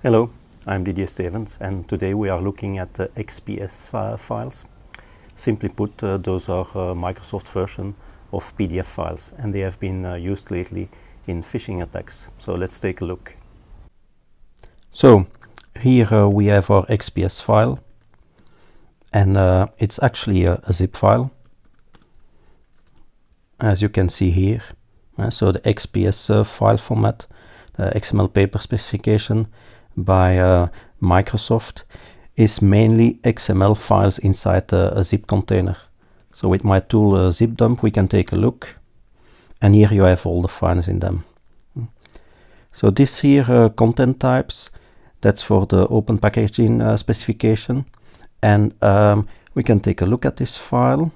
Hello, I'm Didier Stevens and today we are looking at the XPS uh, files. Simply put, uh, those are uh, Microsoft version of PDF files and they have been uh, used lately in phishing attacks. So let's take a look. So here uh, we have our XPS file and uh, it's actually a, a, zip file as you can see here. so the XPS file format, the XML paper specification by uh, Microsoft is mainly XML files inside a uh, zip container. So with my tool uh, zipdump we can take a look and here you have all the files in them. So this here uh, content types, that's for the open packaging uh, specification and um, we can take a look at this file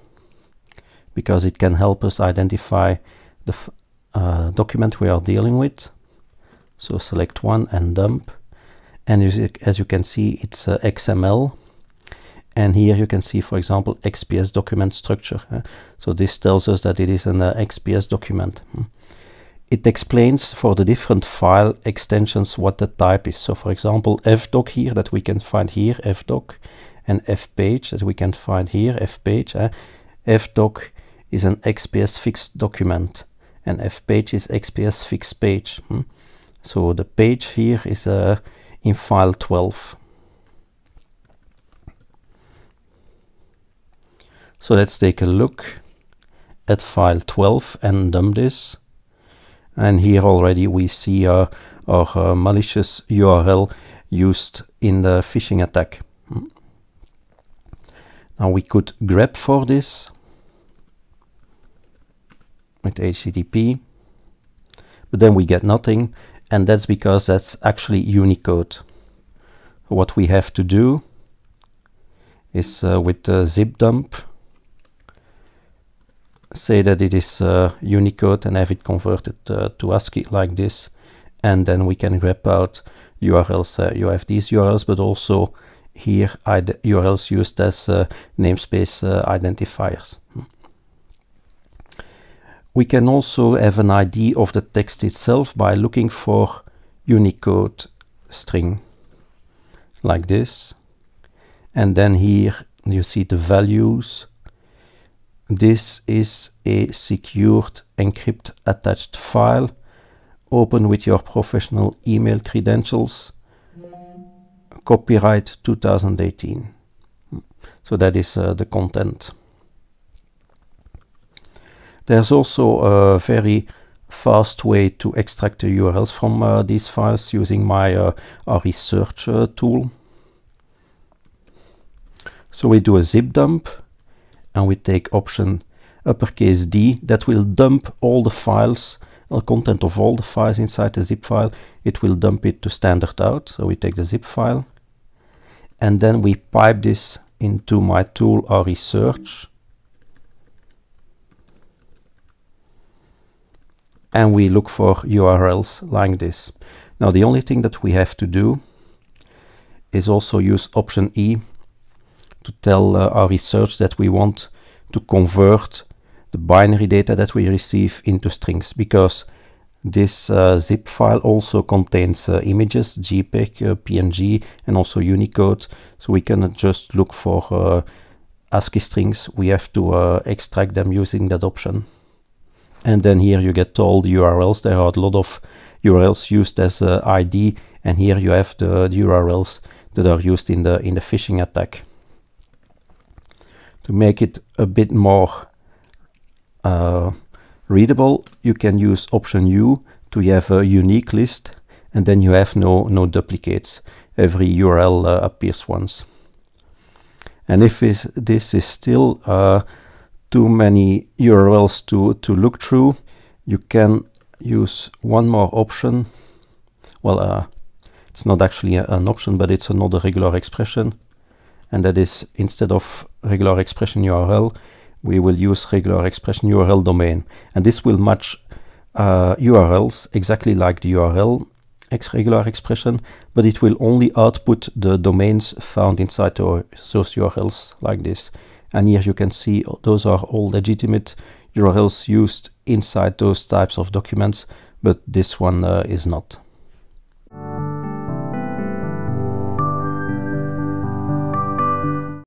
because it can help us identify the uh, document we are dealing with. So select one and dump and as you, as you can see it's uh, XML and here you can see for example XPS document structure so this tells us that it is an uh, XPS document hmm? it explains for the different file extensions what the type is so for example fdoc here that we can find here fdoc and fpage that we can find here fpage fdoc is an XPS fixed document and fpage is XPS fixed page hmm? so the page here is a uh, in file 12. So let's take a look at file 12 and dump this. And here already we see a our uh, malicious URL used in the phishing attack. Hmm. Now we could grep for this with HTTP, but then we get nothing and that's because that's actually Unicode. What we have to do is uh, with the zip dump say that it is uh, Unicode and have it converted uh, to ASCII like this and then we can grab out URLs. Uh, you have these URLs but also here URLs used as uh, namespace uh, identifiers. Hmm. We can also have an ID of the text itself by looking for Unicode string like this. And then here you see the values. This is a secured encrypt attached file. Open with your professional email credentials. Copyright 2018. So that is uh, the content. There's also a very fast way to extract the URLs from uh, these files using my uh, research uh, tool. So we do a zip dump and we take option uppercase D that will dump all the files, the uh, content of all the files inside the zip file. It will dump it to standard out. So we take the zip file and then we pipe this into my tool or research and we look for URLs like this. Now the only thing that we have to do is also use option E to tell uh, our research that we want to convert the binary data that we receive into strings because this uh, zip file also contains uh, images, JPEG, uh, PNG and also Unicode so we cannot just look for uh, ASCII strings, we have to uh, extract them using that option and then here you get all the URLs. There are a lot of URLs used as a uh, ID, and here you have the, the URLs that are used in the in the phishing attack. To make it a bit more uh, readable, you can use option U to have a unique list, and then you have no no duplicates. Every URL uh, appears once. And if this is still uh, too many URLs to, to look through, you can use one more option. Well, uh, it's not actually a, an option, but it's another regular expression. And that is instead of regular expression URL, we will use regular expression URL domain. And this will match uh, URLs exactly like the URL ex regular expression, but it will only output the domains found inside those URLs like this. And here you can see those are all legitimate URLs used inside those types of documents, but this one uh, is not.